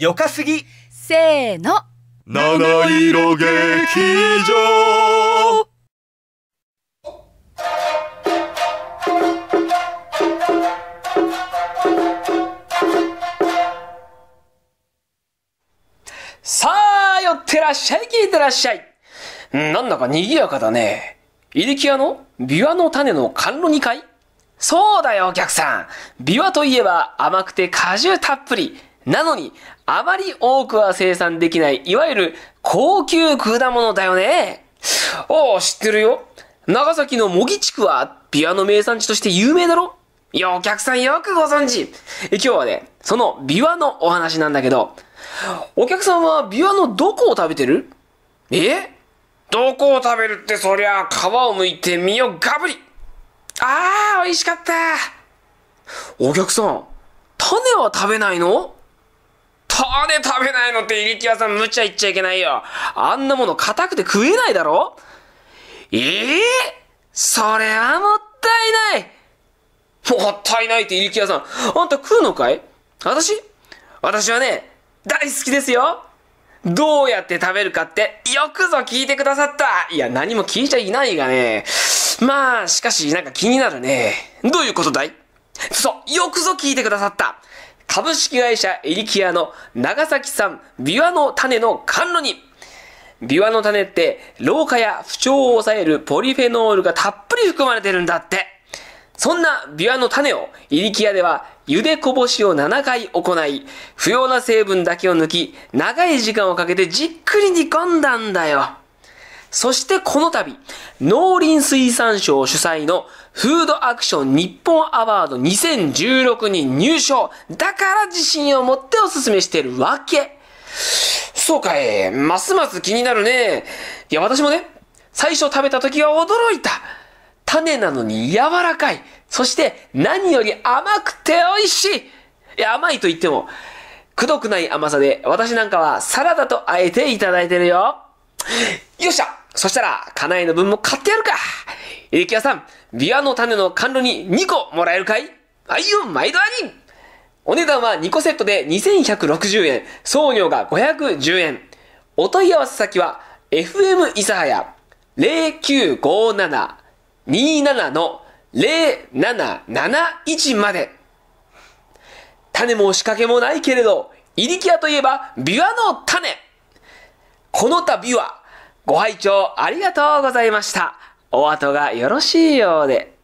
よかすぎせーの七色劇場さあ寄ってらっしゃい聞いてらっしゃいなんだか賑やかだねイリキ屋の琵琶の種の甘露2会そうだよお客さん琵琶といえば甘くて果汁たっぷりなのに、あまり多くは生産できない、いわゆる高級果物だよね。ああ、知ってるよ。長崎の茂木地区はビアの名産地として有名だろいや、お客さんよくご存知。今日はね、そのビワのお話なんだけど、お客さんはビワのどこを食べてるえどこを食べるってそりゃ、皮を剥いて身をガブリ。ああ、美味しかった。お客さん、種は食べないので食べないのってき際さん無茶言っちゃいけないよ。あんなもの硬くて食えないだろええー、それはもったいないもったいないってき際さん。あんた食うのかい私私はね、大好きですよどうやって食べるかってよくぞ聞いてくださったいや、何も聞いちゃいないがね。まあ、しかし、なんか気になるね。どういうことだいそう、よくぞ聞いてくださった株式会社エリキアの長崎産ビワの種の甘露煮。ビワの種って老化や不調を抑えるポリフェノールがたっぷり含まれてるんだって。そんなビワの種をイリキアでは茹でこぼしを7回行い、不要な成分だけを抜き、長い時間をかけてじっくり煮込んだんだよ。そしてこの度、農林水産省主催のフードアクション日本アワード2016に入賞。だから自信を持っておすすめしてるわけ。そうかい。ますます気になるね。いや、私もね、最初食べた時は驚いた。種なのに柔らかい。そして何より甘くて美味しい。いや、甘いと言っても、くどくない甘さで、私なんかはサラダとあえていただいてるよ。よっしゃそしたら、家内の分も買ってやるかエレキアさん、ビワの種の甘露に2個もらえるかいあいよ、毎度兄お値段は2個セットで2160円、送料が510円。お問い合わせ先は、FM 諫や。0957-27の0771まで。種も仕掛けもないけれど、イリキアといえば、ビワの種この度は、ご拝聴ありがとうございました。お後がよろしいようで。